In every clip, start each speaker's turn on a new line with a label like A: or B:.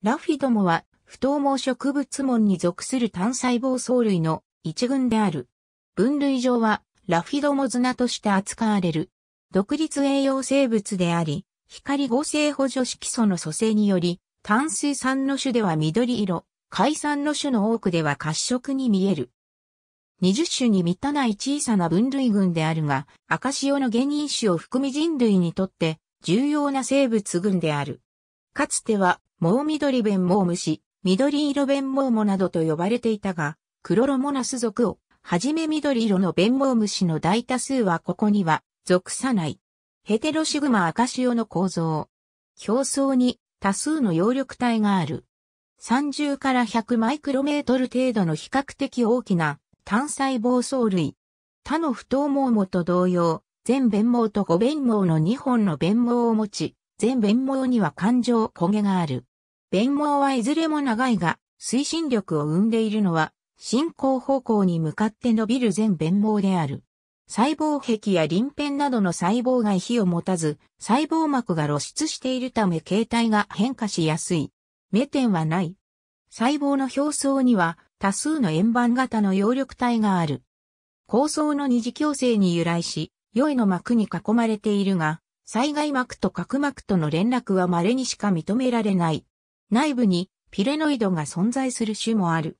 A: ラフィどもは、不等毛植物門に属する単細胞藻類の一群である。分類上は、ラフィドモズナとして扱われる。独立栄養生物であり、光合成補助色素の組成により、炭水酸の種では緑色、海酸の種の多くでは褐色に見える。20種に満たない小さな分類群であるが、赤潮の原因種を含み人類にとって重要な生物群である。かつてはモウ緑弁モウ虫、緑色弁モウモなどと呼ばれていたが、クロロモナス属を、はじめ緑色の弁モウ虫の大多数はここには属さない。ヘテロシグマアカシオの構造。表層に多数の葉緑体がある。30から100マイクロメートル程度の比較的大きな単細胞藻類。他の不等毛もと同様、全弁毛と五弁毛の2本の弁毛を持ち、全弁毛には感情焦げがある。弁毛はいずれも長いが、推進力を生んでいるのは、進行方向に向かって伸びる全弁毛である。細胞壁や鱗片などの細胞外皮を持たず、細胞膜が露出しているため形態が変化しやすい。目点はない。細胞の表層には多数の円盤型の葉緑体がある。構想の二次矯正に由来し、良いの膜に囲まれているが、災害膜と角膜との連絡は稀にしか認められない。内部にピレノイドが存在する種もある。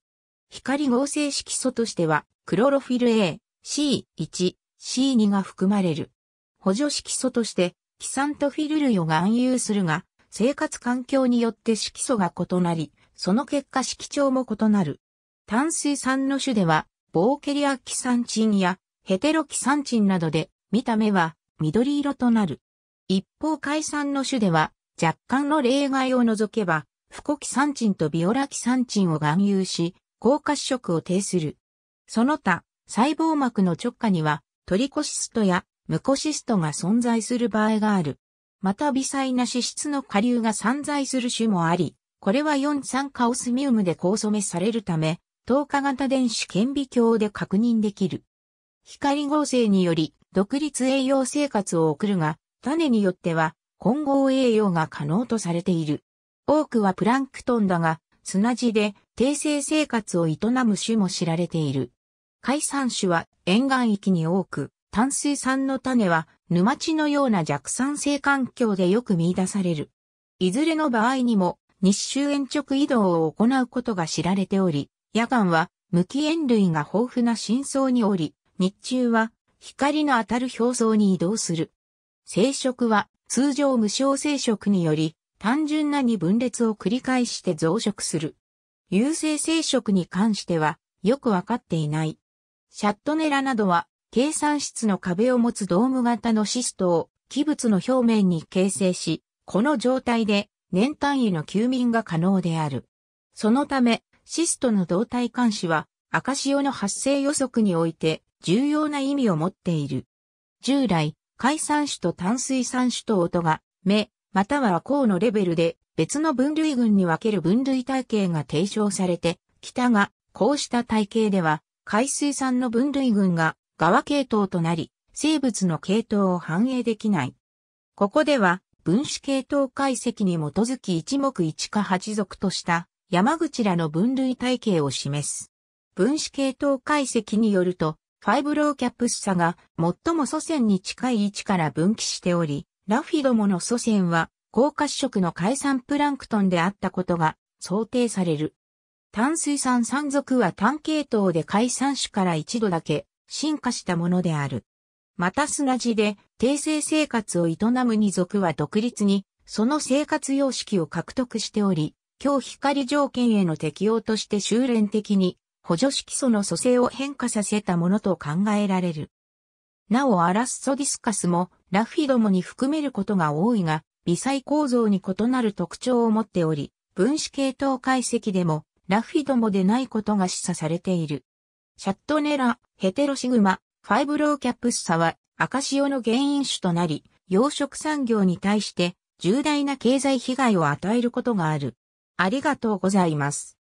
A: 光合成色素としては、クロロフィル A、C1、C2 が含まれる。補助色素として、キサントフィル類を含有するが、生活環境によって色素が異なり、その結果色調も異なる。炭水酸の種では、ボーケリアキサンチンやヘテロキサンチンなどで、見た目は緑色となる。一方海産の種では、若干の例外を除けば、フコキサンチンとビオラキサンチンを含有し、高褐色を呈する。その他、細胞膜の直下には、トリコシストやムコシストが存在する場合がある。また微細な脂質の下流が散在する種もあり、これは4酸化オスミウムで高染めされるため、透過型電子顕微鏡で確認できる。光合成により独立栄養生活を送るが、種によっては混合栄養が可能とされている。多くはプランクトンだが、砂地で低生生活を営む種も知られている。海産種は沿岸域に多く、淡水産の種は沼地のような弱酸性環境でよく見出される。いずれの場合にも日周延直移動を行うことが知られており、夜間は無機塩類が豊富な深層におり、日中は光の当たる表層に移動する。生殖は通常無償生殖により単純なに分裂を繰り返して増殖する。有性生殖に関してはよくわかっていない。シャットネラなどは計算室の壁を持つドーム型のシストを器物の表面に形成し、この状態で年単位の休眠が可能である。そのため、シストの動体監視は赤潮の発生予測において重要な意味を持っている。従来、海産種と淡水産種と音が目、または項のレベルで別の分類群に分ける分類体系が提唱されてきたが、こうした体系では、海水産の分類群が側系統となり、生物の系統を反映できない。ここでは、分子系統解析に基づき一目一か八属とした山口らの分類体系を示す。分子系統解析によると、ファイブローキャプスサが最も祖先に近い位置から分岐しており、ラフィドモの祖先は、高褐色の海産プランクトンであったことが想定される。炭水産三族は単系統で海産種から一度だけ進化したものである。また砂地で定性生活を営む二族は独立にその生活様式を獲得しており、今日光条件への適用として修練的に補助色素の蘇生を変化させたものと考えられる。なおアラスソディスカスもラフィどもに含めることが多いが、微細構造に異なる特徴を持っており、分子系統解析でも、ラフィどもでないことが示唆されている。シャットネラ、ヘテロシグマ、ファイブローキャプスサは赤潮の原因種となり、養殖産業に対して重大な経済被害を与えることがある。ありがとうございます。